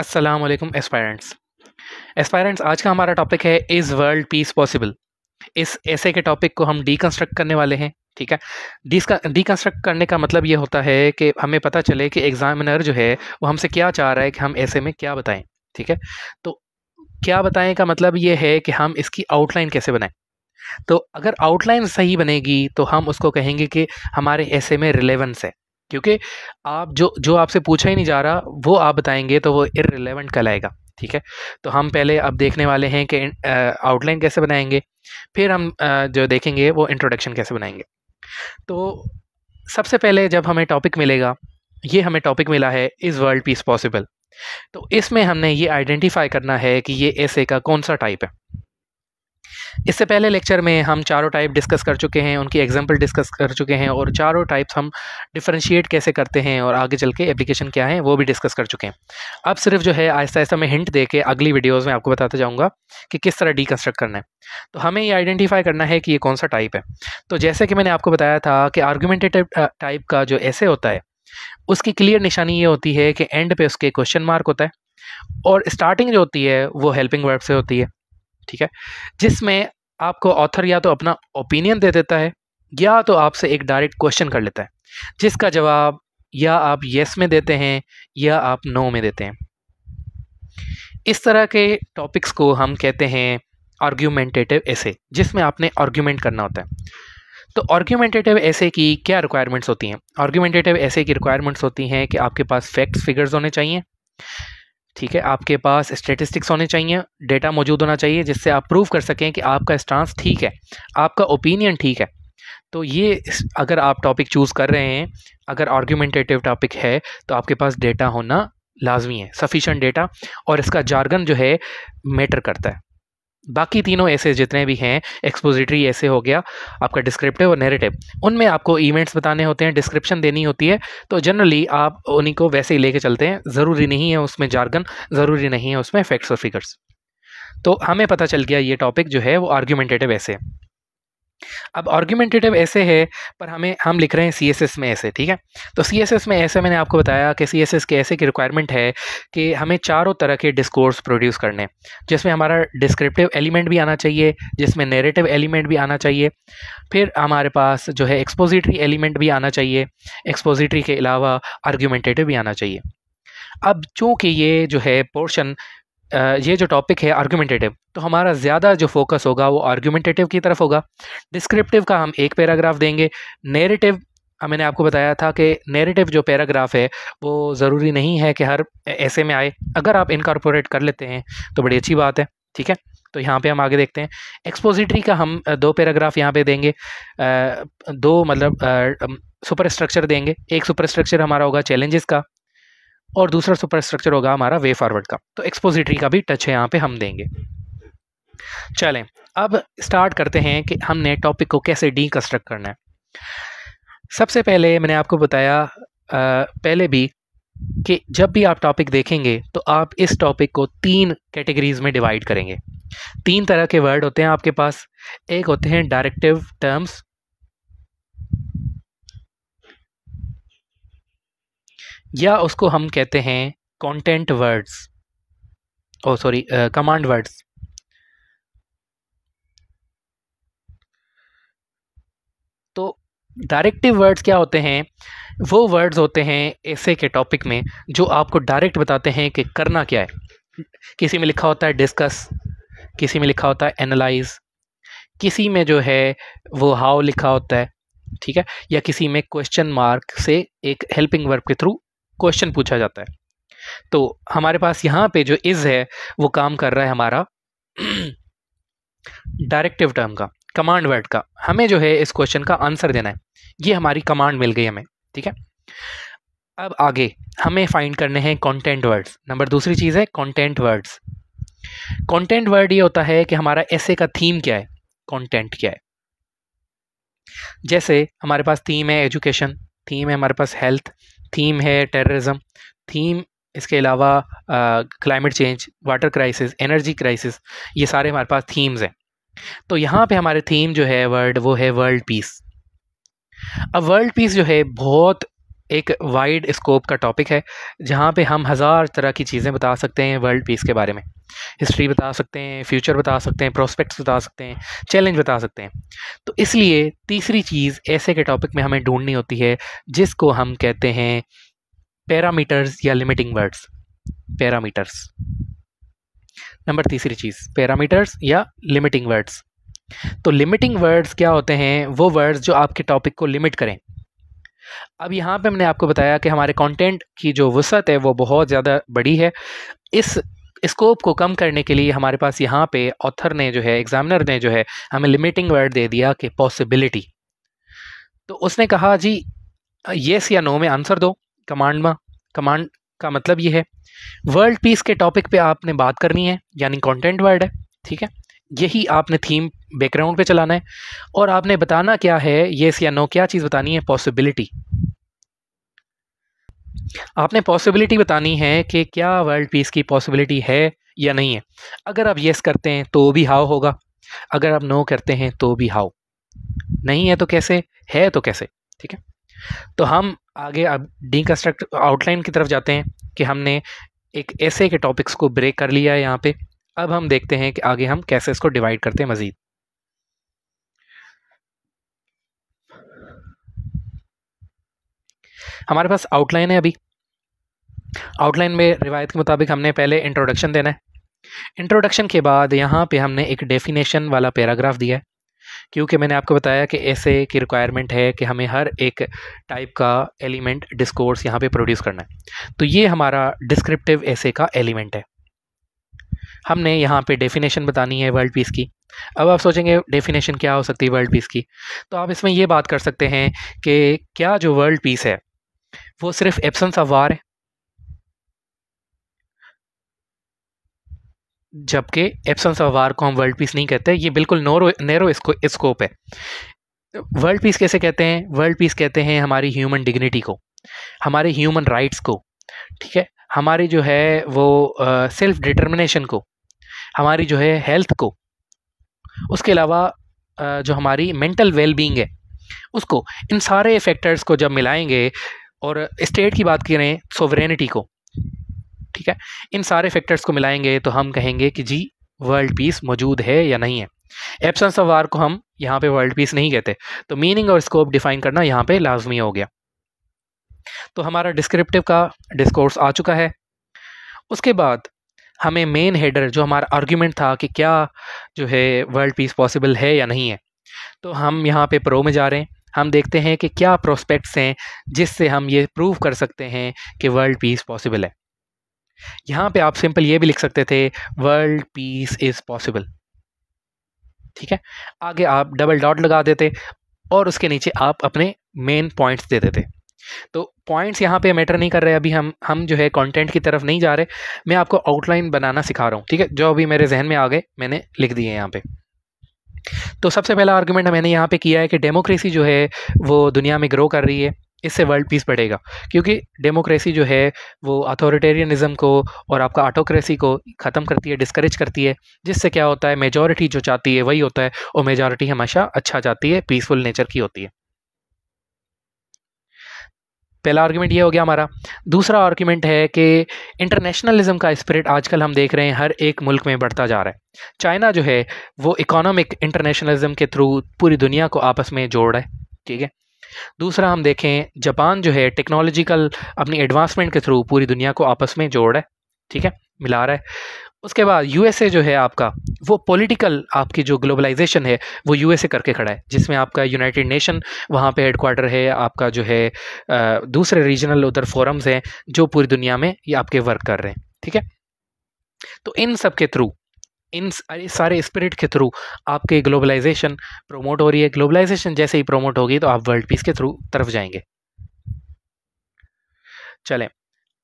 अस्सलाम वालेकुम aspirants aspirants आज का हमारा टॉपिक है इज़ वर्ल्ड पीस पॉसिबल इस ऐसे के टॉपिक को हम डीकंस्ट्रक्ट करने वाले हैं ठीक है डिस्का डीकंस्ट्रक्ट करने का मतलब ये होता है कि हमें पता चले कि एग्जामिनर जो है वो हमसे क्या चाह रहा है कि हम ऐसे में क्या बताएं ठीक है तो क्या बताएं का मतलब ये है कि हम इसकी आउटलाइन कैसे बनाएं तो अगर आउटलाइन सही बनेगी तो हम उसको कहेंगे कि हमारे ऐसे में रिलेवेंस है क्योंकि आप जो जो आपसे पूछा ही नहीं जा रहा वो आप बताएंगे तो वो इरेलीवेंट कहलाएगा ठीक है तो हम पहले अब देखने वाले हैं कि आउटलाइन कैसे बनाएंगे फिर हम आ, जो देखेंगे वो इंट्रोडक्शन कैसे बनाएंगे तो सबसे पहले जब हमें टॉपिक मिलेगा ये हमें टॉपिक मिला है इज़ वर्ल्ड पीस पॉसिबल तो इसमें हमने ये आइडेंटिफाई करना है कि ये ऐसे का कौन सा टाइप है इससे पहले लेक्चर में हम चारों टाइप डिस्कस कर चुके हैं उनकी एग्जाम्पल डिस्कस कर चुके हैं और चारों टाइप्स हम डिफ्रेंशिएट कैसे करते हैं और आगे चल के एप्लीकेशन क्या है वो भी डिस्कस कर चुके हैं अब सिर्फ जो है आहिस्ता आहिस्ता मैं हिंट दे के अगली वीडियोज़ में आपको बताता जाऊँगा कि किस तरह कंस्ट्रक्ट करना है तो हमें ये आइडेंटिफाई करना है कि ये कौन सा टाइप है तो जैसे कि मैंने आपको बताया था कि आर्गूमेंटेटिव टाइप का जो ऐसे होता है उसकी क्लियर निशानी ये होती है कि एंड पे उसके क्वेश्चन मार्क होता है और स्टार्टिंग जो होती है वो हेल्पिंग वर्ब से होती है ठीक है जिसमें आपको ऑथर या तो अपना ओपिनियन दे देता है या तो आपसे एक डायरेक्ट क्वेश्चन कर लेता है जिसका जवाब या आप येस में देते हैं या आप नो में देते हैं इस तरह के टॉपिक्स को हम कहते हैं आर्ग्यूमेंटेटिव ऐसे जिसमें आपने आर्ग्यूमेंट करना होता है तो आर्ग्यूमेंटेटिव ऐसे की क्या रिक्वायरमेंट्स होती हैं आर्ग्यूमेंटेटिव ऐसे की रिक्वायरमेंट्स होती हैं कि आपके पास फैक्ट्स फिगर्स होने चाहिए ठीक है आपके पास स्टेटिस्टिक्स होने चाहिए डेटा मौजूद होना चाहिए जिससे आप प्रूव कर सकें कि आपका स्टांस ठीक है आपका ओपिनियन ठीक है तो ये अगर आप टॉपिक चूज़ कर रहे हैं अगर आर्ग्यूमेंटेटिव टॉपिक है तो आपके पास डेटा होना लाजमी है सफिशेंट डेटा और इसका जार्गन जो है मैटर करता है बाकी तीनों ऐसे जितने भी हैं एक्सपोजिटरी ऐसे हो गया आपका डिस्क्रिप्टिव और नेरेटिव उनमें आपको इवेंट्स बताने होते हैं डिस्क्रिप्शन देनी होती है तो जनरली आप उन्हीं को वैसे ही लेके चलते हैं ज़रूरी नहीं है उसमें जार्गन ज़रूरी नहीं है उसमें फैक्ट्स और फिगर्स तो हमें पता चल गया ये टॉपिक जो है वो आर्ग्यूमेंटेटिव ऐसे अब आर्ग्यूमेंटेटिव ऐसे है पर हमें हम लिख रहे हैं सी एस एस में ऐसे ठीक है तो सी एस एस में ऐसे मैंने आपको बताया कि सी एस एस के ऐसे की रिक्वायरमेंट है कि हमें चारों तरह के डिस्कोर्स प्रोड्यूस करने जिसमें हमारा डिस्क्रिप्टिव एलिमेंट भी आना चाहिए जिसमें नेरेटिव एलिमेंट भी आना चाहिए फिर हमारे पास जो है एक्सपोजिटरी एलिमेंट भी आना चाहिए एक्सपोजिटरी के अलावा आर्ग्यूमेंटेटिव भी आना चाहिए अब चूँकि ये जो है पोर्शन ये जो टॉपिक है आर्गुमेंटेटिव तो हमारा ज़्यादा जो फोकस होगा वो आर्गुमेंटेटिव की तरफ होगा डिस्क्रिप्टिव का हम एक पैराग्राफ देंगे नेरेटिव मैंने आपको बताया था कि नेरेटिव जो पैराग्राफ है वो ज़रूरी नहीं है कि हर ऐसे में आए अगर आप इनकॉर्पोरेट कर लेते हैं तो बड़ी अच्छी बात है ठीक है तो यहाँ पे हम आगे देखते हैं एक्सपोजिटरी का हम दो पैराग्राफ यहाँ पे देंगे दो मतलब सुपर स्ट्रक्चर देंगे एक सुपर स्ट्रक्चर हमारा होगा चैलेंजेस का और दूसरा सुपर स्ट्रक्चर होगा हमारा वे फॉरवर्ड का तो एक्सपोजिटरी का भी टच है यहाँ पे हम देंगे चलें अब स्टार्ट करते हैं कि हमने टॉपिक को कैसे डी कंस्ट्रक्ट करना है सबसे पहले मैंने आपको बताया आ, पहले भी कि जब भी आप टॉपिक देखेंगे तो आप इस टॉपिक को तीन कैटेगरीज में डिवाइड करेंगे तीन तरह के वर्ड होते हैं आपके पास एक होते हैं डायरेक्टिव टर्म्स या उसको हम कहते हैं content words oh sorry command words तो डायरेक्टिव वर्ड्स क्या होते हैं वो वर्ड्स होते हैं ऐसे के टॉपिक में जो आपको डायरेक्ट बताते हैं कि करना क्या है किसी में लिखा होता है डिस्कस किसी में लिखा होता है एनालाइज किसी में जो है वो हाउ लिखा होता है ठीक है या किसी में क्वेश्चन मार्क से एक हेल्पिंग वर्ब के थ्रू क्वेश्चन पूछा जाता है तो हमारे पास यहाँ पे जो इज़ है वो काम कर रहा है हमारा डायरेक्टिव टर्म का कमांड वर्ड का हमें जो है इस क्वेश्चन का आंसर देना है ये हमारी कमांड मिल गई हमें ठीक है अब आगे हमें फाइंड करने हैं कंटेंट वर्ड्स नंबर दूसरी चीज़ है कंटेंट वर्ड्स कंटेंट वर्ड ये होता है कि हमारा ऐसे का थीम क्या है कंटेंट क्या है जैसे हमारे पास थीम है एजुकेशन थीम है हमारे पास हेल्थ थीम है टेररिज्म थीम इसके अलावा climate change water crisis energy crisis ये सारे हमारे पास थीम्स हैं तो यहाँ पे हमारे थीम जो है वर्ड वो है वर्ल्ड पीस अब वर्ल्ड पीस जो है बहुत एक वाइड स्कोप का टॉपिक है जहाँ पे हम हज़ार तरह की चीज़ें बता सकते हैं वर्ल्ड पीस के बारे में हिस्ट्री बता सकते हैं फ्यूचर बता सकते हैं प्रोस्पेक्ट्स बता सकते हैं चैलेंज बता सकते हैं तो इसलिए तीसरी चीज़ ऐसे के टॉपिक में हमें ढूंढनी होती है जिसको हम कहते हैं पैरामीटर्स या लिमिटिंग वर्ड्स पैरामीटर्स नंबर तीसरी चीज़ पैरामीटर्स या लिमिटिंग वर्ड्स तो लिमिटिंग वर्ड्स क्या होते हैं वो वर्ड्स जो आपके टॉपिक को लिमिट करें अब यहाँ पे हमने आपको बताया कि हमारे कंटेंट की जो वसत है वो बहुत ज़्यादा बड़ी है इस स्कोप को कम करने के लिए हमारे पास यहाँ पे ऑथर ने जो है एग्जामिनर ने जो है हमें लिमिटिंग वर्ड दे दिया कि पॉसिबिलिटी तो उसने कहा जी येस या नो में आंसर दो कमांड में कमांड का मतलब ये है वर्ल्ड पीस के टॉपिक पे आपने बात करनी है यानी कंटेंट वर्ड है ठीक है यही आपने थीम बैकग्राउंड पे चलाना है और आपने बताना क्या है येस या नो क्या चीज़ बतानी है पॉसिबिलिटी आपने पॉसिबिलिटी बतानी है कि क्या वर्ल्ड पीस की पॉसिबिलिटी है या नहीं है अगर आप येस करते हैं तो भी हाओ होगा अगर आप नो करते हैं तो भी हाओ नहीं है तो कैसे है तो कैसे ठीक है तो हम आगे अब डी कंस्ट्रक्ट आउटलाइन की तरफ जाते हैं कि हमने एक ऐसे के टॉपिक्स को ब्रेक कर लिया है यहाँ पे अब हम देखते हैं कि आगे हम कैसे इसको डिवाइड करते हैं मज़ीद हमारे पास आउटलाइन है अभी आउटलाइन में रिवायत के मुताबिक हमने पहले इंट्रोडक्शन देना है इंट्रोडक्शन के बाद यहाँ पे हमने एक डेफिनेशन वाला पैराग्राफ दिया है क्योंकि मैंने आपको बताया कि ऐसे की रिक्वायरमेंट है कि हमें हर एक टाइप का एलिमेंट डिस्कोर्स यहाँ पे प्रोड्यूस करना है तो ये हमारा डिस्क्रिप्टिव ऐसे का एलिमेंट है हमने यहाँ पे डेफिनेशन बतानी है वर्ल्ड पीस की अब आप सोचेंगे डेफिनेशन क्या हो सकती है वर्ल्ड पीस की तो आप इसमें ये बात कर सकते हैं कि क्या जो वर्ल्ड पीस है वो सिर्फ एब्सेंस ऑफ वार है जबकि एब्सेंस ऑफ वार को हम वर्ल्ड पीस नहीं कहते ये बिल्कुल नोरो नैरो स्कोप है वर्ल्ड पीस कैसे कहते हैं वर्ल्ड पीस कहते हैं हमारी ह्यूमन डिग्निटी को हमारे ह्यूमन राइट्स को ठीक है हमारी जो है वो सेल्फ uh, डिटर्मिनेशन को हमारी जो है हेल्थ को उसके अलावा जो हमारी मेंटल वेलबींग है उसको इन सारे फैक्टर्स को जब मिलाएंगे और स्टेट की बात करें सोवरेनिटी को ठीक है इन सारे फैक्टर्स को मिलाएंगे तो हम कहेंगे कि जी वर्ल्ड पीस मौजूद है या नहीं है एब्सेंस ऑफ वार को हम यहाँ पे वर्ल्ड पीस नहीं कहते तो मीनिंग और स्कोप डिफाइन करना यहाँ पे लाजमी हो गया तो हमारा डिस्क्रिप्टिव का डिस्कोर्स आ चुका है उसके बाद हमें मेन हेडर जो हमारा आर्ग्यूमेंट था कि क्या जो है वर्ल्ड पीस पॉसिबल है या नहीं है तो हम यहाँ पे प्रो में जा रहे हैं हम देखते हैं कि क्या प्रोस्पेक्ट्स हैं जिससे हम ये प्रूव कर सकते हैं कि वर्ल्ड पीस पॉसिबल है यहाँ पे आप सिंपल ये भी लिख सकते थे वर्ल्ड पीस इज़ पॉसिबल ठीक है आगे आप डबल डॉट लगा देते और उसके नीचे आप अपने मेन पॉइंट्स दे देते तो पॉइंट्स यहाँ पे मैटर नहीं कर रहे अभी हम हम जो है कंटेंट की तरफ नहीं जा रहे मैं आपको आउटलाइन बनाना सिखा रहा हूँ ठीक है जो अभी मेरे जहन में आ गए मैंने लिख दिए यहाँ पे तो सबसे पहला आर्गूमेंट मैंने यहाँ पे किया है कि डेमोक्रेसी जो है वो दुनिया में ग्रो कर रही है इससे वर्ल्ड पीस बढ़ेगा क्योंकि डेमोक्रेसी जो है वो अथॉरिटेरियनिज़म को और आपका ऑटोक्रेसी को ख़त्म करती है डिस्करेज करती है जिससे क्या होता है मेजॉरिटी जो चाहती है वही होता है और मेजॉरिटी हमेशा अच्छा चाहती है पीसफुल नेचर की होती है पहला आर्ग्यूमेंट ये हो गया हमारा दूसरा आर्ग्यूमेंट है कि इंटरनेशनलिज्म का स्पिरिट आजकल हम देख रहे हैं हर एक मुल्क में बढ़ता जा रहा है चाइना जो है वो इकोनॉमिक इंटरनेशनलिज्म के थ्रू पूरी दुनिया को आपस में जोड़ रहा है ठीक है दूसरा हम देखें जापान जो है टेक्नोलॉजिकल अपनी एडवांसमेंट के थ्रू पूरी दुनिया को आपस में जोड़ रहा है ठीक है मिला रहा है उसके बाद यूएसए जो है आपका वो पॉलिटिकल आपकी जो ग्लोबलाइजेशन है वो यूएसए करके खड़ा है जिसमें आपका यूनाइटेड नेशन वहाँ पे हेडक्वार्टर है आपका जो है दूसरे रीजनल उधर फोरम्स हैं जो पूरी दुनिया में ये आपके वर्क कर रहे हैं ठीक है तो इन सब के थ्रू इन सारे स्पिरिट के थ्रू आपके ग्लोबलाइजेशन प्रोमोट हो रही है ग्लोबलाइजेशन जैसे ही प्रोमोट होगी तो आप वर्ल्ड पीस के थ्रू तरफ जाएंगे चलें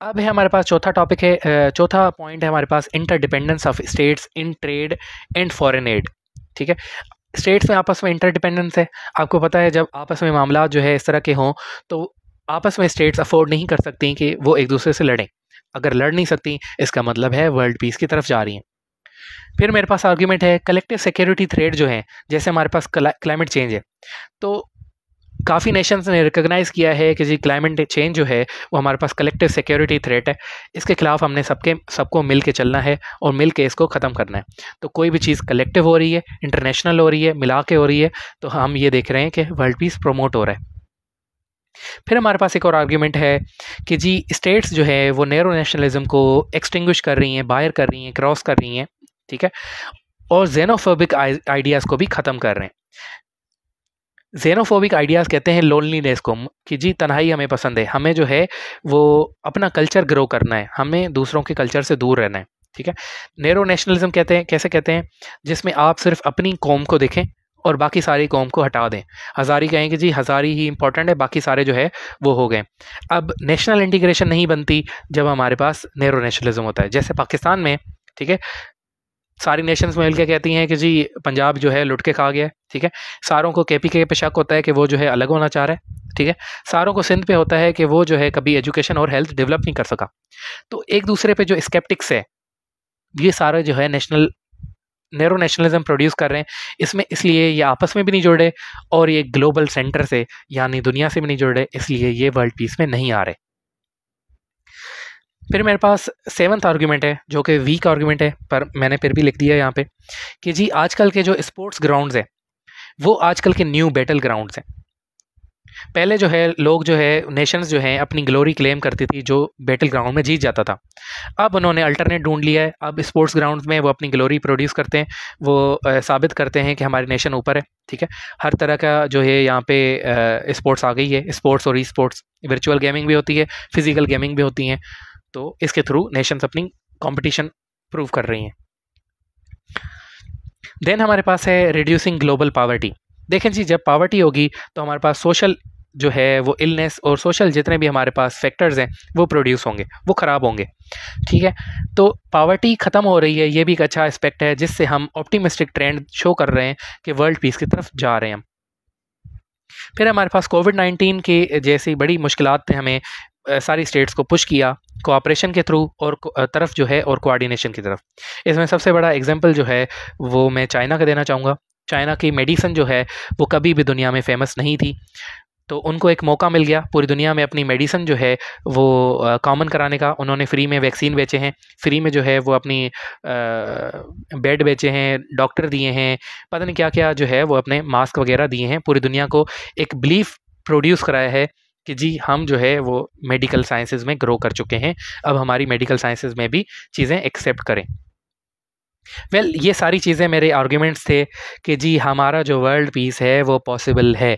अब है हमारे पास चौथा टॉपिक है चौथा पॉइंट है हमारे पास interdependence of states in trade and foreign aid ठीक है स्टेट्स में आपस में इंटरडिपेंडेंस है आपको पता है जब आपस में मामला जो है इस तरह के हों तो आपस में स्टेट्स अफोर्ड नहीं कर सकती कि वो एक दूसरे से लड़ें अगर लड़ नहीं सकती इसका मतलब है वर्ल्ड पीस की तरफ जा रही हैं फिर मेरे पास आर्ग्यूमेंट है कलेक्टिव सिक्योरिटी थ्रेड जो है जैसे हमारे पास क्लाइमेट चेंज है तो काफ़ी नेशंस ने रिकग्नाइज़ किया है कि जी क्लाइमेट चेंज जो है वो हमारे पास कलेक्टिव सिक्योरिटी थ्रेट है इसके खिलाफ हमने सबके सबको मिल के चलना है और मिल के इसको ख़त्म करना है तो कोई भी चीज़ कलेक्टिव हो रही है इंटरनेशनल हो रही है मिला के हो रही है तो हम ये देख रहे हैं कि वर्ल्ड पीस प्रोमोट हो रहा है फिर हमारे पास एक और आर्ग्यूमेंट है कि जी स्टेट्स जो है वो नेरो नेशनलिज्म को एक्सटिंग्विश कर रही हैं बायर कर रही हैं क्रॉस कर रही हैं ठीक है और जेनोफोबिक आइडियाज़ को भी ख़त्म कर रहे हैं जेनोफोबिक आइडियाज़ कहते हैं लोनलीनेस को कि जी तनहाई हमें पसंद है हमें जो है वो अपना कल्चर ग्रो करना है हमें दूसरों के कल्चर से दूर रहना है ठीक है नेरो नेशनलिज्म कहते हैं कैसे कहते हैं जिसमें आप सिर्फ अपनी कौम को देखें और बाकी सारी कौम को हटा दें हज़ारी कहें कि जी हज़ारी ही इंपॉर्टेंट है बाकी सारे जो है वो हो गए अब नेशनल इंटीग्रेशन नहीं बनती जब हमारे पास नेरो नेशनलिज्म होता है जैसे पाकिस्तान में ठीक है सारी नेशंस में मिलकर कहती हैं कि जी पंजाब जो है लुट के खा गया है ठीक है सारों को के पी के पे शक होता है कि वो जो है अलग होना चाह रहे हैं ठीक है सारों को सिंध पे होता है कि वो जो है कभी एजुकेशन और हेल्थ डेवलप नहीं कर सका तो एक दूसरे पे जो स्केप्टिक्स है ये सारा जो है नेशनल नेरो नेशनलिज्म प्रोड्यूस कर रहे हैं इसमें इसलिए ये आपस में भी नहीं जुड़े और ये ग्लोबल सेंटर से यानी दुनिया से भी नहीं जुड़े इसलिए ये वर्ल्ड पीस में नहीं आ रहे फिर मेरे पास सेवन्थ आर्ग्यूमेंट है जो कि वीक आर्ग्यूमेंट है पर मैंने फिर भी लिख दिया यहाँ पे कि जी आजकल के जो स्पोर्ट्स ग्राउंड्स हैं वो आजकल के न्यू बैटल ग्राउंड्स हैं पहले जो है लोग जो है नेशंस जो हैं अपनी ग्लोरी क्लेम करती थी जो बैटल ग्राउंड में जीत जाता था अब उन्होंने अल्टरनेट ढूंढ लिया है अब स्पोर्ट्स ग्राउंड में वो अपनी ग्लोरी प्रोड्यूस करते हैं वो आ, साबित करते हैं कि हमारी नेशन ऊपर है ठीक है हर तरह का जो है यहाँ पे स्पोर्ट्स आ गई है स्पोर्ट्स और ई स्पोर्ट्स वर्चुअल गेमिंग भी होती है फिजिकल गेमिंग भी होती हैं तो इसके थ्रू नेशंस अपनी कंपटीशन प्रूव कर रही हैं देन हमारे पास है रिड्यूसिंग ग्लोबल पावर्टी देखें जी जब पावर्टी होगी तो हमारे पास सोशल जो है वो इलनेस और सोशल जितने भी हमारे पास फैक्टर्स हैं वो प्रोड्यूस होंगे वो ख़राब होंगे ठीक है तो पावर्टी ख़त्म हो रही है ये भी एक अच्छा एस्पेक्ट है जिससे हम ऑप्टिमिस्टिक ट्रेंड शो कर रहे हैं कि वर्ल्ड पीस की तरफ जा रहे हैं हम फिर हमारे पास कोविड नाइन्टीन की जैसी बड़ी मुश्किल हमें सारी स्टेट्स को पुश किया कोऑपरेशन के थ्रू और तरफ जो है और कोऑर्डिनेशन की तरफ इसमें सबसे बड़ा एग्जांपल जो है वो मैं चाइना का देना चाहूँगा चाइना की मेडिसन जो है वो कभी भी दुनिया में फेमस नहीं थी तो उनको एक मौका मिल गया पूरी दुनिया में अपनी मेडिसन जो है वो कॉमन कराने का उन्होंने फ्री में वैक्सीन बेचे हैं फ्री में जो है वो अपनी बेड बेचे हैं डॉक्टर दिए हैं पता नहीं क्या क्या जो है वो अपने मास्क वगैरह दिए हैं पूरी दुनिया को एक बिलीफ प्रोड्यूस कराया है कि जी हम जो है वो मेडिकल साइंसेज में ग्रो कर चुके हैं अब हमारी मेडिकल साइंसेज में भी चीज़ें एक्सेप्ट करें वेल well, ये सारी चीज़ें मेरे आर्ग्यूमेंट्स थे कि जी हमारा जो वर्ल्ड पीस है वो पॉसिबल है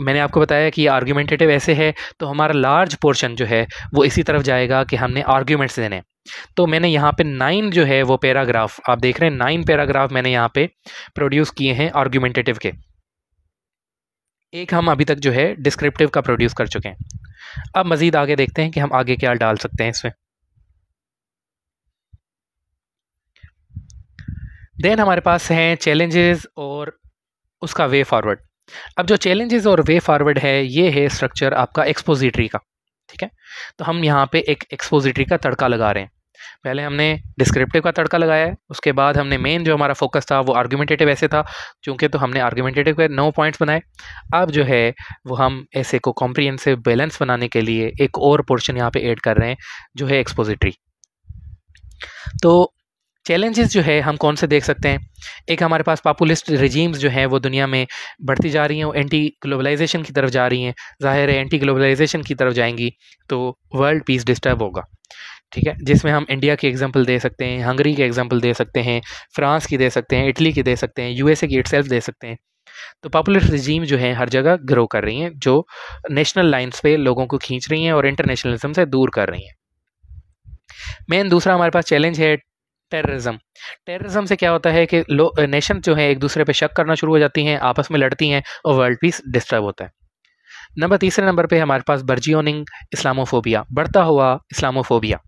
मैंने आपको बताया कि आर्ग्यूमेंटेटिव ऐसे है तो हमारा लार्ज पोर्शन जो है वो इसी तरफ जाएगा कि हमने आर्ग्यूमेंट्स देने तो मैंने यहाँ पे नाइन जो है वो पैराग्राफ आप देख रहे हैं नाइन पैराग्राफ मैंने यहाँ पे प्रोड्यूस किए हैं आर्ग्यूमेंटेटिव के एक हम अभी तक जो है डिस्क्रिप्टिव का प्रोड्यूस कर चुके हैं अब मज़ीद आगे देखते हैं कि हम आगे क्या डाल सकते हैं इसमें देन हमारे पास हैं चैलेंजेस और उसका वे फॉरवर्ड अब जो चैलेंजेस और वे फॉरवर्ड है ये है स्ट्रक्चर आपका एक्सपोजिटरी का ठीक है तो हम यहाँ पे एक एक्सपोजिटरी का तड़का लगा रहे हैं पहले हमने डिस्क्रिप्टिव का तड़का लगाया है उसके बाद हमने मेन जो हमारा फोकस था वो आर्ग्यूमेंटेटिव ऐसे था चूँकि तो हमने आर्ग्यूमेंटेटिव के नौ पॉइंट्स बनाए अब जो है वो हम ऐसे को कॉम्प्रीहेंसिव बैलेंस बनाने के लिए एक और पोर्शन यहाँ पे ऐड कर रहे हैं जो है एक्सपोजिटरी तो चैलेंजेस जो है हम कौन से देख सकते हैं एक हमारे पास पॉपुलिस्ट रिजीम्स जो हैं वो दुनिया में बढ़ती जा रही हैं और एंटी ग्लोबलाइजेशन की तरफ जा रही हैं जाहिर है एंटी ग्लोबलाइजेशन की तरफ जाएंगी तो वर्ल्ड पीस डिस्टर्ब होगा ठीक है जिसमें हम इंडिया की एग्जांपल दे सकते हैं हंगरी की एग्जांपल दे सकते हैं फ्रांस की दे सकते हैं इटली की दे सकते हैं यूएसए की इट दे सकते हैं तो पॉपुलर रजीम जो है हर जगह ग्रो कर रही हैं जो नेशनल लाइन्स पे लोगों को खींच रही हैं और इंटरनेशनलिज्म से दूर कर रही हैं मेन दूसरा हमारे पास चैलेंज है टेररिज्म टेररिज्म से क्या होता है कि नेशन जो है एक दूसरे पे शक करना शुरू हो जाती हैं आपस में लड़ती हैं और वर्ल्ड पीस डिस्टर्ब होता है नंबर तीसरे नंबर पे हमारे पास बर्जियोनिंग इस्लामोफोबिया बढ़ता हुआ इस्लामोफोबिया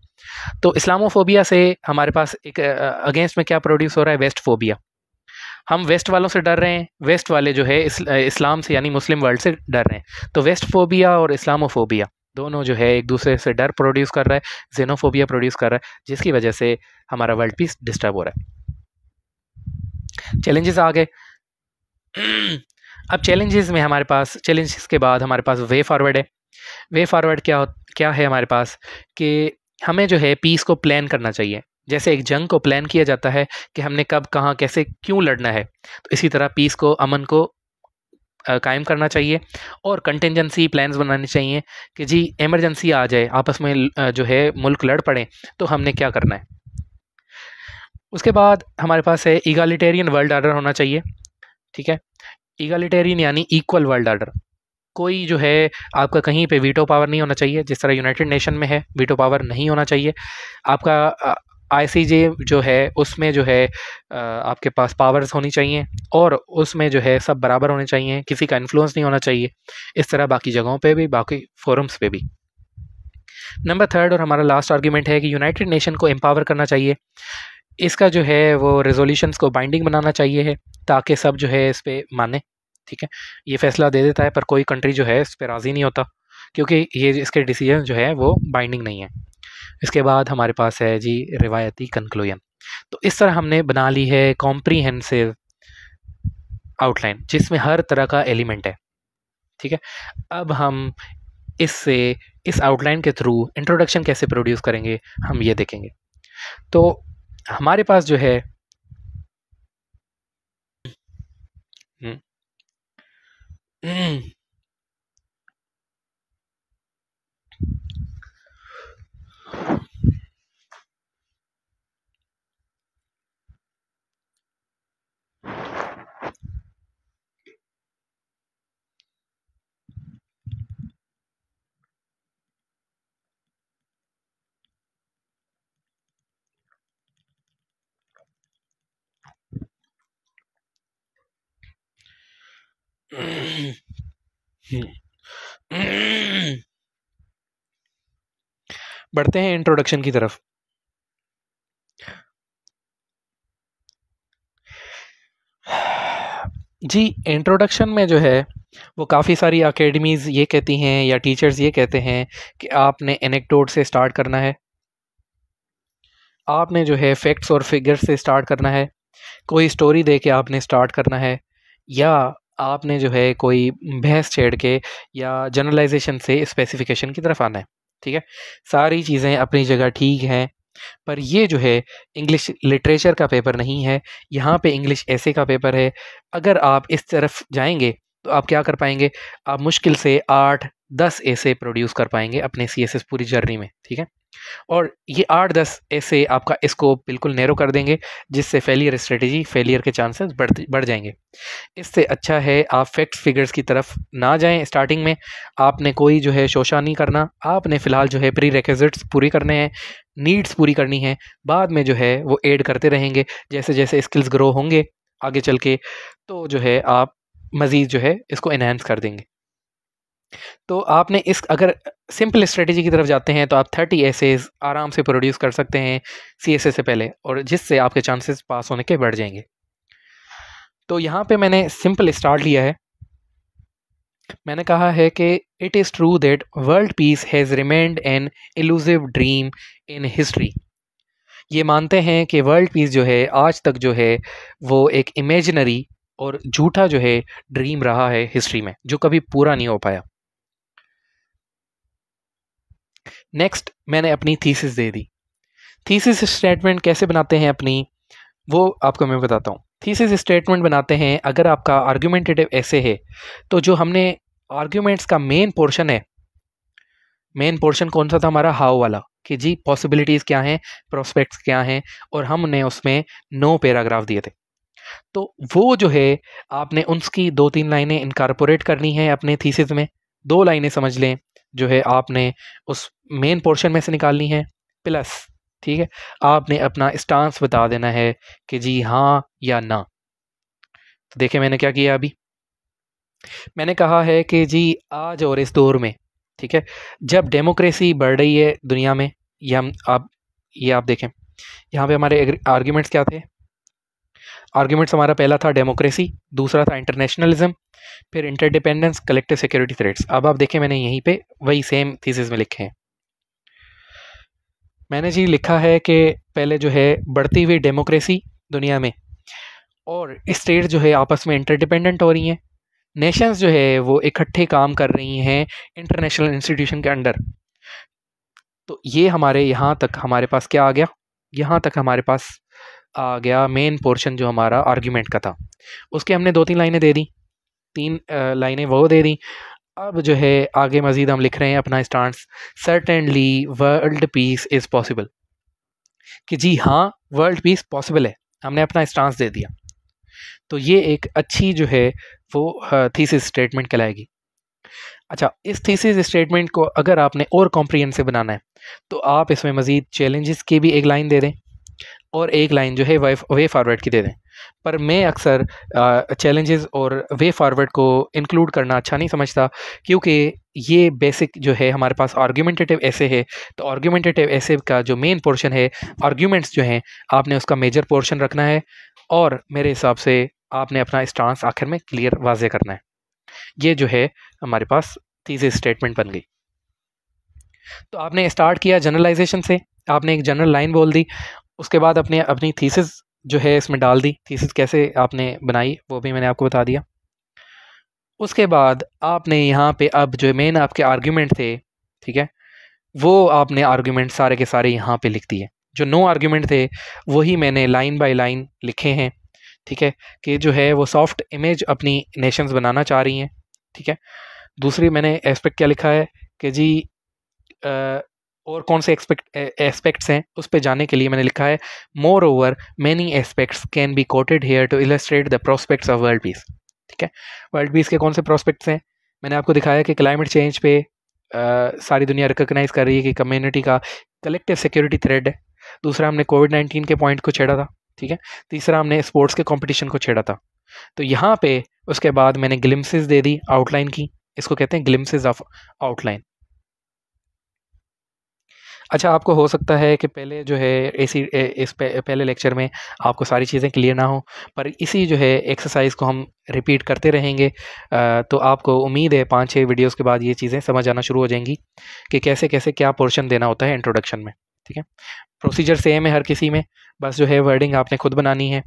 तो इस्लामोफोबिया से हमारे पास एक अगेंस्ट में क्या प्रोड्यूस हो रहा है वेस्ट फोबिया हम वेस्ट वालों से डर रहे हैं वेस्ट वाले जो है इस्लाम से यानी मुस्लिम वर्ल्ड से डर रहे हैं तो वेस्ट फोबिया और इस्लामोफोबिया दोनों जो है एक दूसरे से डर प्रोड्यूस कर रहा है जेनोफोबिया प्रोड्यूस कर रहा है जिसकी वजह से हमारा वर्ल्ड पीस डिस्टर्ब हो रहा है चैलेंजेस आ गए अब चैलेंजेस में हमारे पास चैलेंजेस के बाद हमारे पास वे फॉरवर्ड है वे फॉरवर्ड क्या क्या है हमारे पास कि हमें जो है पीस को प्लान करना चाहिए जैसे एक जंग को प्लान किया जाता है कि हमने कब कहाँ कैसे क्यों लड़ना है तो इसी तरह पीस को अमन को कायम करना चाहिए और कंटेंजेंसी प्लान्स बनाने चाहिए कि जी इमरजेंसी आ जाए आपस में जो है मुल्क लड़ पड़े तो हमने क्या करना है उसके बाद हमारे पास है इगालिटेरियन वर्ल्ड आर्डर होना चाहिए ठीक है इगालिटेरियन यानी इक्वल वर्ल्ड आर्डर कोई जो है आपका कहीं पे वीटो पावर नहीं होना चाहिए जिस तरह यूनाइटेड नेशन में है वीटो पावर नहीं होना चाहिए आपका आई जो है उसमें जो है आपके पास पावर्स होनी चाहिए और उसमें जो है सब बराबर होने चाहिए किसी का इन्फ्लुएंस नहीं होना चाहिए इस तरह बाकी जगहों पे भी बाकी फोरम्स पे भी नंबर थर्ड और हमारा लास्ट आर्ग्यूमेंट है कि यूनाइटेड नेशन को एम्पावर करना चाहिए इसका जो है वो रेजोल्यूशन को बाइंडिंग बनाना चाहिए है ताकि सब जो है इस पर माने ठीक है ये फैसला दे देता है पर कोई कंट्री जो है इस पर राज़ी नहीं होता क्योंकि ये इसके डिसीजन जो है वो बाइंडिंग नहीं है इसके बाद हमारे पास है जी रिवायती कंक्लूजन तो इस तरह हमने बना ली है कॉम्प्रीहेंसिव आउटलाइन जिसमें हर तरह का एलिमेंट है ठीक है अब हम इससे इस आउटलाइन के थ्रू इंट्रोडक्शन कैसे प्रोड्यूस करेंगे हम ये देखेंगे तो हमारे पास जो है mm. बढ़ते हैं इंट्रोडक्शन की तरफ जी इंट्रोडक्शन में जो है वो काफ़ी सारी अकेडमीज़ ये कहती हैं या टीचर्स ये कहते हैं कि आपने एनेक्टोड से स्टार्ट करना है आपने जो है फैक्ट्स और फिगर्स से स्टार्ट करना है कोई स्टोरी दे के आपने स्टार्ट करना है या आपने जो है कोई बहस छेड़ के या जनरलाइजेशन से स्पेसिफिकेशन की तरफ आना है ठीक है सारी चीज़ें अपनी जगह ठीक हैं पर ये जो है इंग्लिश लिटरेचर का पेपर नहीं है यहाँ पे इंग्लिश ऐसे का पेपर है अगर आप इस तरफ जाएंगे तो आप क्या कर पाएंगे आप मुश्किल से आठ दस ऐसे प्रोड्यूस कर पाएंगे अपने सी पूरी जर्नी में ठीक है और ये आठ दस ऐसे आपका स्कोप बिल्कुल नैरो कर देंगे जिससे फेलियर स्ट्रेटेजी फेलियर के चांसेस बढ़ बढ़ जाएंगे इससे अच्छा है आप फैक्ट्स फिगर्स की तरफ ना जाएं स्टार्टिंग में आपने कोई जो है शोशा नहीं करना आपने फ़िलहाल जो है प्री रिक्वेजिट्स पूरी करने हैं नीड्स पूरी करनी है बाद में जो है वो एड करते रहेंगे जैसे जैसे स्किल्स ग्रो होंगे आगे चल के तो जो है आप मज़ीद जो है इसको इन्हेंस कर देंगे तो आपने इस अगर सिंपल स्ट्रेटजी की तरफ जाते हैं तो आप थर्टी एसेज आराम से प्रोड्यूस कर सकते हैं सी से पहले और जिससे आपके चांसेस पास होने के बढ़ जाएंगे तो यहाँ पे मैंने सिंपल स्टार्ट लिया है मैंने कहा है कि it is true that world peace has remained an elusive dream in history ये मानते हैं कि वर्ल्ड पीस जो है आज तक जो है वो एक इमेजनरी और झूठा जो है ड्रीम रहा है हिस्ट्री में जो कभी पूरा नहीं हो पाया नेक्स्ट मैंने अपनी थीसिस दे दी थीसिस स्टेटमेंट कैसे बनाते हैं अपनी वो आपको मैं बताता हूँ थीसिस स्टेटमेंट बनाते हैं अगर आपका आर्ग्यूमेंटेटिव ऐसे है तो जो हमने आर्ग्यूमेंट्स का मेन पोर्शन है मेन पोर्शन कौन सा था हमारा हाउ वाला कि जी पॉसिबिलिटीज़ क्या हैं प्रोस्पेक्ट्स क्या हैं और हमने उसमें नो पैराग्राफ दिए थे तो वो जो है आपने उनकी दो तीन लाइनें इनकारपोरेट करनी है अपने थीसिस में दो लाइनें समझ लें जो है आपने उस मेन पोर्शन में से निकालनी है प्लस ठीक है आपने अपना स्टांस बता देना है कि जी हाँ या ना तो देखिए मैंने क्या किया अभी मैंने कहा है कि जी आज और इस दौर में ठीक है जब डेमोक्रेसी बढ़ रही है दुनिया में ये हम आप ये आप देखें यहाँ पे हमारे आर्ग्यूमेंट्स क्या थे आर्ग्यूमेंट्स हमारा पहला था डेमोक्रेसी दूसरा था इंटरनेशनलिज्म फिर इंटरडिपेंडेंस कलेक्टिव सिक्योरिटी थ्रेट्स अब आप देखें मैंने यहीं पे वही सेम थीसिस में लिखे हैं मैंने जी लिखा है कि पहले जो है बढ़ती हुई डेमोक्रेसी दुनिया में और स्टेट जो है आपस में इंटरडिपेंडेंट हो रही हैं नेशंस जो है वो इकट्ठे काम कर रही हैं इंटरनेशनल इंस्टीट्यूशन के अंडर तो ये हमारे यहाँ तक हमारे पास क्या आ गया यहाँ तक हमारे पास आ गया मेन पोर्शन जो हमारा आर्ग्यूमेंट का था उसके हमने दो तीन लाइनें दे दी तीन लाइनें वो दे दी अब जो है आगे मज़ीद हम लिख रहे हैं अपना stance certainly world peace is possible कि जी हाँ वर्ल्ड पीस पॉसिबल है हमने अपना स्टांस दे दिया तो ये एक अच्छी जो है वो थीसिस स्टेटमेंट कहलाएगी अच्छा इस थीसिस स्टेटमेंट को अगर आपने और कॉम्प्रिहेंसिव बनाना है तो आप इसमें मज़ीद चैलेंजेस की भी एक लाइन दे दें और एक लाइन जो है वे फॉरवर्ड की दे दें पर मैं अक्सर चैलेंजेस और वे फॉरवर्ड को इंक्लूड करना अच्छा नहीं समझता क्योंकि ये बेसिक जो है हमारे पास आर्ग्यूमेंटेटिव ऐसे है तो आर्ग्यूमेंटेटिव ऐसे का जो मेन पोर्शन है आर्ग्यूमेंट्स जो हैं आपने उसका मेजर पोर्शन रखना है और मेरे हिसाब से आपने अपना स्टांस आखिर में क्लियर वाज करना है ये जो है हमारे पास तीसरी स्टेटमेंट बन गई तो आपने स्टार्ट किया जनरलाइजेशन से आपने एक जनरल लाइन बोल दी उसके बाद अपने अपनी थीसिस जो है इसमें डाल दी थीसिस कैसे आपने बनाई वो भी मैंने आपको बता दिया उसके बाद आपने यहाँ पे अब जो मेन आपके आर्ग्यूमेंट थे ठीक है वो आपने आर्ग्यूमेंट सारे के सारे यहाँ पे लिख दिए जो नो आर्ग्यूमेंट थे वही मैंने लाइन बाय लाइन लिखे हैं ठीक है कि जो है वो सॉफ्ट इमेज अपनी नेशंस बनाना चाह रही हैं ठीक है दूसरी मैंने एस्पेक्ट क्या लिखा है कि जी और कौन से एक्सपेक्ट एस्पेक्ट्स हैं उस पर जाने के लिए मैंने लिखा है moreover many aspects can be quoted here to illustrate the prospects of world peace ठीक है वर्ल्ड पीस के कौन से प्रोस्पेक्ट्स हैं मैंने आपको दिखाया कि क्लाइमेट चेंज पे आ, सारी दुनिया रिकोगनाइज कर रही है कि कम्युनिटी का कलेक्टिव सिक्योरिटी थ्रेड है दूसरा हमने कोविड नाइन्टीन के पॉइंट को छेड़ा था ठीक है तीसरा हमने स्पोर्ट्स के कॉम्पिटिशन को छेड़ा था तो यहाँ पे उसके बाद मैंने ग्लिम्सिस दे दी आउटलाइन की इसको कहते हैं ग्लिम्सिस ऑफ आउटलाइन अच्छा आपको हो सकता है कि पहले जो है इसी इस पहले लेक्चर में आपको सारी चीज़ें क्लियर ना हो पर इसी जो है एक्सरसाइज को हम रिपीट करते रहेंगे तो आपको उम्मीद है पाँच छः वीडियोस के बाद ये चीज़ें समझ आना शुरू हो जाएंगी कि कैसे कैसे क्या पोर्शन देना होता है इंट्रोडक्शन में ठीक है प्रोसीजर सेम है हर किसी में बस जो है वर्डिंग आपने खुद बनानी है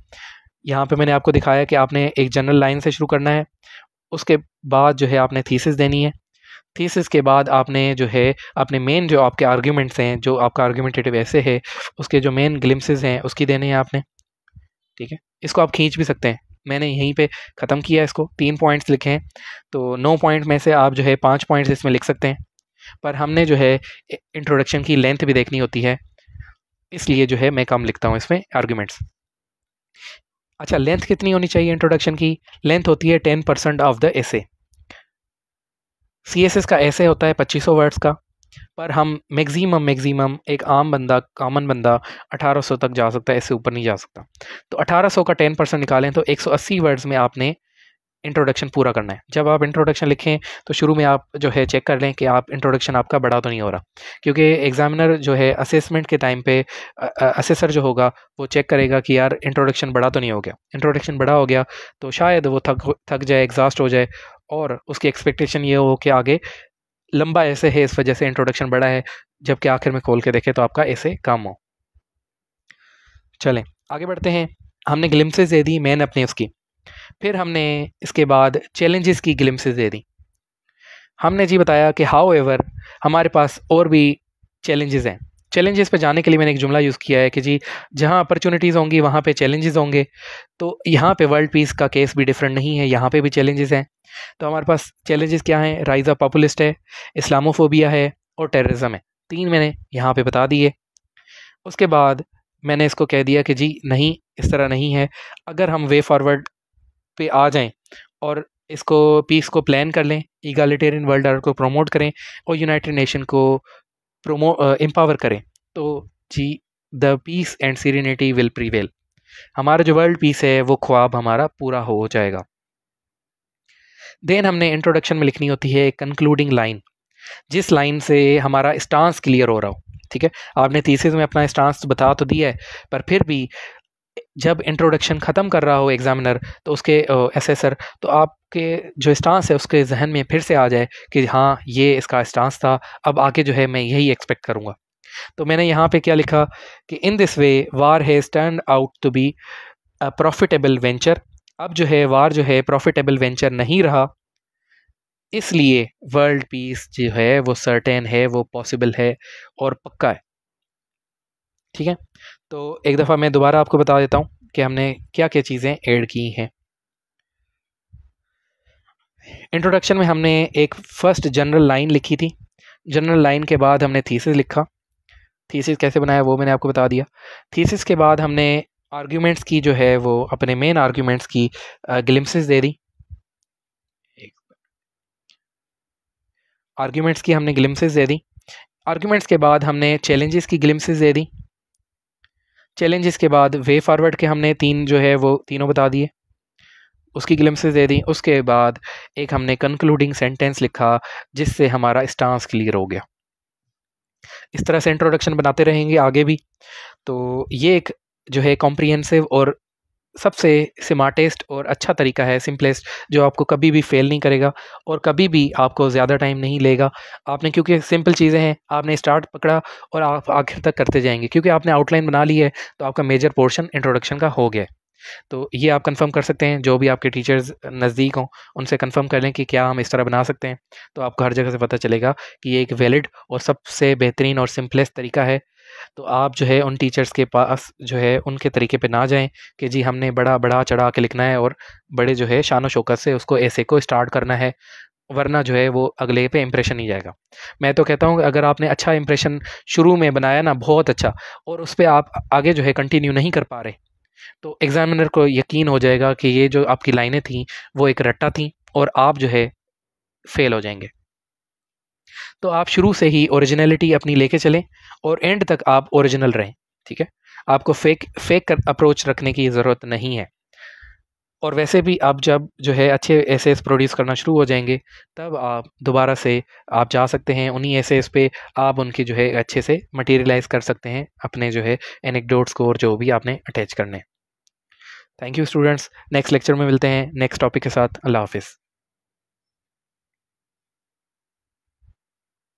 यहाँ पर मैंने आपको दिखाया कि आपने एक जनरल लाइन से शुरू करना है उसके बाद जो है आपने थीसिस देनी है थीसिस के बाद आपने जो है अपने मेन जो आपके आर्ग्यूमेंट्स हैं जो आपका आर्ग्यूमेंटेटिव ऐसे है उसके जो मेन ग्लिम्सेज हैं उसकी देने हैं आपने ठीक है इसको आप खींच भी सकते हैं मैंने यहीं पे ख़त्म किया इसको तीन पॉइंट्स लिखे हैं तो नौ पॉइंट में से आप जो है पाँच पॉइंट्स इसमें लिख सकते हैं पर हमने जो है इंट्रोडक्शन की लेंथ भी देखनी होती है इसलिए जो है मैं कम लिखता हूँ इसमें आर्ग्यूमेंट्स अच्छा लेंथ कितनी होनी चाहिए इंट्रोडक्शन की लेंथ होती है ten percent of the essay C S S का ऐसे होता है पच्चीस सौ वर्ड्स का पर हम मैक्सिमम मैक्सिमम एक आम बंदा कॉमन बंदा 1800 तक जा सकता है इससे ऊपर नहीं जा सकता तो 1800 का 10 परसेंट निकालें तो 180 वर्ड्स में आपने इंट्रोडक्शन पूरा करना है जब आप इंट्रोडक्शन लिखें तो शुरू में आप जो है चेक कर लें कि आप इंट्रोडक्शन आपका बड़ा तो नहीं हो रहा क्योंकि एग्जामिनर जो है असेसमेंट के टाइम पे असेसर जो होगा वो चेक करेगा कि यार इंट्रोडक्शन बड़ा तो नहीं हो गया इंट्रोडक्शन बड़ा हो गया तो शायद वो थक थक जाए एग्जास्ट हो जाए और उसकी एक्सपेक्टेशन ये हो कि आगे लंबा ऐसे है इस वजह से इंट्रोडक्शन बड़ा है जबकि आखिर में खोल के देखें तो आपका ऐसे कम हो चलें आगे बढ़ते हैं हमने ग्लिम्सेज दे दी मैन अपने उसकी फिर हमने इसके बाद चैलेंजेस की ग्लिम्सेज दे दी हमने जी बताया कि हाउ एवर हमारे पास और भी चैलेंजेस हैं चैलेंजेस पे जाने के लिए मैंने एक जुमला यूज़ किया है कि जी जहाँ अपॉर्चुनिटीज़ होंगी वहाँ पे चैलेंजेस होंगे तो यहाँ पे वर्ल्ड पीस का केस भी डिफरेंट नहीं है यहाँ पे भी चैलेंजेस हैं तो हमारे पास चैलेंजेस क्या हैं राइज ऑफ पॉपुलिस्ट है इस्लामोफोबिया है और टेररिज्म है तीन मैंने यहाँ पर बता दिए उसके बाद मैंने इसको कह दिया कि जी नहीं इस तरह नहीं है अगर हम वे फॉरवर्ड पे आ जाएँ और इसको पीस को प्लान कर लें इगालिटेरियन वर्ल्ड आर्डर को प्रमोट करें और यूनाइटेड नेशन को प्रोमो एम्पावर uh, करें तो जी the peace and serenity will prevail हमारा जो वर्ल्ड पीस है वो ख्वाब हमारा पूरा हो जाएगा देन हमने इंट्रोडक्शन में लिखनी होती है कंक्लूडिंग लाइन जिस लाइन से हमारा स्टांस क्लियर हो रहा हो ठीक है आपने थीसिस में अपना स्टांस बता तो दिया है पर फिर भी जब इंट्रोडक्शन ख़त्म कर रहा हो एग्जामिनर तो उसके असेसर तो आपके जो स्टांस है उसके जहन में फिर से आ जाए कि हाँ ये इसका स्टांस था अब आगे जो है मैं यही एक्सपेक्ट करूँगा तो मैंने यहाँ पे क्या लिखा कि इन दिस वे वार है stand out to be profitable venture अब जो है वार जो है प्रॉफिटेबल वेंचर नहीं रहा इसलिए वर्ल्ड पीस जो है वो सर्टेन है वो पॉसिबल है और पक्का है ठीक है तो एक दफ़ा मैं दोबारा आपको बता देता हूँ कि हमने क्या क्या चीज़ें ऐड की हैं इंट्रोडक्शन में हमने एक फ़र्स्ट जनरल लाइन लिखी थी जनरल लाइन के बाद हमने थीसिस लिखा थीसिस कैसे बनाया वो मैंने आपको बता दिया थीसिस के बाद हमने आर्ग्यूमेंट्स की जो है वो अपने मेन आर्ग्यूमेंट्स की ग्लिम्सिस दे दी आर्ग्यूमेंट्स की हमने ग्लिम्सिस दे दी आर्ग्यूमेंट्स के बाद हमने चैलेंजेस की ग्लिम्सिस दे दी चैलेंजेस के बाद वे फॉरवर्ड के हमने तीन जो है वो तीनों बता दिए उसकी ग्लिम्सेस दे दी उसके बाद एक हमने कंक्लूडिंग सेंटेंस लिखा जिससे हमारा स्टांस क्लियर हो गया इस तरह से इंट्रोडक्शन बनाते रहेंगे आगे भी तो ये एक जो है कॉम्प्रिहेंसिव और सबसे स्मार्टेस्ट और अच्छा तरीका है सिंपलेस्ट जो आपको कभी भी फेल नहीं करेगा और कभी भी आपको ज़्यादा टाइम नहीं लेगा आपने क्योंकि सिंपल चीज़ें हैं आपने स्टार्ट पकड़ा और आप आखिर तक करते जाएंगे क्योंकि आपने आउटलाइन बना ली है तो आपका मेजर पोर्शन इंट्रोडक्शन का हो गया तो ये आप कंफर्म कर सकते हैं जो भी आपके टीचर्स नज़दीक हों उनसे कंफर्म कर लें कि क्या हम इस तरह बना सकते हैं तो आपको हर जगह से पता चलेगा कि ये एक वैलिड और सबसे बेहतरीन और सिंपलेस्ट तरीका है तो आप जो है उन टीचर्स के पास जो है उनके तरीके पे ना जाएं कि जी हमने बड़ा बड़ा चढ़ा के लिखना है और बड़े जो है शान शौकत से उसको ऐसे को स्टार्ट करना है वरना जो है वो अगले पे इम्प्रेशन नहीं जाएगा मैं तो कहता हूँ अगर आपने अच्छा इम्प्रेशन शुरू में बनाया ना बहुत अच्छा और उस पर आप आगे जो है कंटिन्यू नहीं कर पा रहे तो एग्ज़ामिनर को यकीन हो जाएगा कि ये जो आपकी लाइनें थी वो एक रट्टा थी और आप जो है फेल हो जाएंगे तो आप शुरू से ही ओरिजिनलिटी अपनी लेके चलें और एंड तक आप ओरिजिनल रहें ठीक है आपको फेक फेक अप्रोच रखने की ज़रूरत नहीं है और वैसे भी आप जब जो है अच्छे एसेस प्रोड्यूस करना शुरू हो जाएंगे तब आप दोबारा से आप जा सकते हैं उन्हीं ऐसे पे आप उनके जो है अच्छे से मटेरियलाइज कर सकते हैं अपने जो है एनेक्डोट्स को और जो भी आपने अटैच करने thank you students next lecture में मिलते हैं नेक्स्ट टॉपिक के साथ अल्लाह हाफिज़